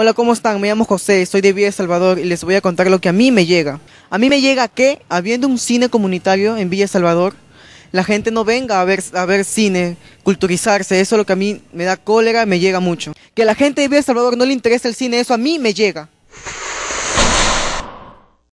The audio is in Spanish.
Hola, ¿cómo están? Me llamo José, soy de Villa Salvador y les voy a contar lo que a mí me llega. A mí me llega que, habiendo un cine comunitario en Villa Salvador, la gente no venga a ver, a ver cine, culturizarse, eso es lo que a mí me da cólera, me llega mucho. Que a la gente de Villa Salvador no le interesa el cine, eso a mí me llega.